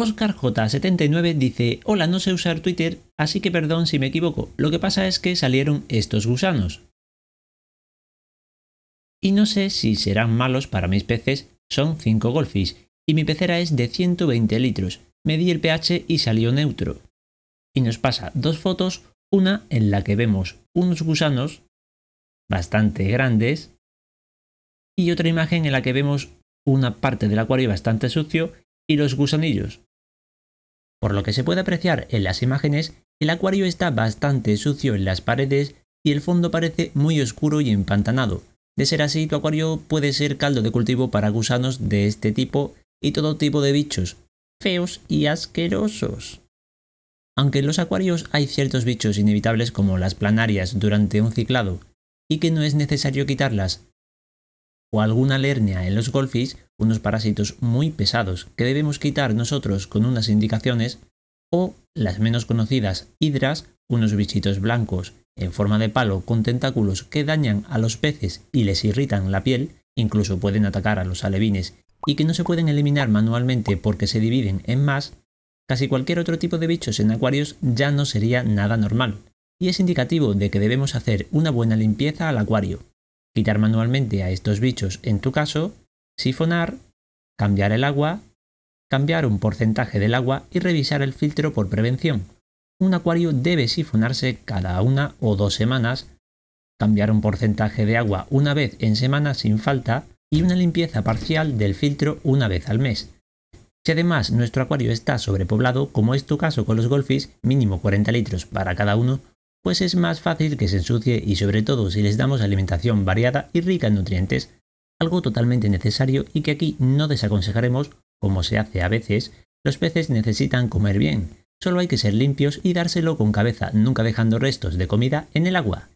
OscarJ79 dice, hola, no sé usar Twitter, así que perdón si me equivoco, lo que pasa es que salieron estos gusanos. Y no sé si serán malos para mis peces, son 5 golfis, y mi pecera es de 120 litros, medí el pH y salió neutro. Y nos pasa dos fotos, una en la que vemos unos gusanos bastante grandes y otra imagen en la que vemos una parte del acuario bastante sucio y los gusanillos por lo que se puede apreciar en las imágenes el acuario está bastante sucio en las paredes y el fondo parece muy oscuro y empantanado. De ser así, tu acuario puede ser caldo de cultivo para gusanos de este tipo y todo tipo de bichos, feos y asquerosos. Aunque en los acuarios hay ciertos bichos inevitables como las planarias durante un ciclado, y que no es necesario quitarlas o alguna lernia en los golfis, unos parásitos muy pesados que debemos quitar nosotros con unas indicaciones, o las menos conocidas hidras, unos bichitos blancos en forma de palo con tentáculos que dañan a los peces y les irritan la piel, incluso pueden atacar a los alevines y que no se pueden eliminar manualmente porque se dividen en más, casi cualquier otro tipo de bichos en acuarios ya no sería nada normal, y es indicativo de que debemos hacer una buena limpieza al acuario quitar manualmente a estos bichos en tu caso, sifonar, cambiar el agua, cambiar un porcentaje del agua y revisar el filtro por prevención. Un acuario debe sifonarse cada una o dos semanas, cambiar un porcentaje de agua una vez en semana sin falta y una limpieza parcial del filtro una vez al mes. Si además nuestro acuario está sobrepoblado, como es tu caso con los golfis, mínimo 40 litros para cada uno, pues es más fácil que se ensucie y sobre todo si les damos alimentación variada y rica en nutrientes, algo totalmente necesario y que aquí no desaconsejaremos, como se hace a veces, los peces necesitan comer bien, solo hay que ser limpios y dárselo con cabeza, nunca dejando restos de comida en el agua.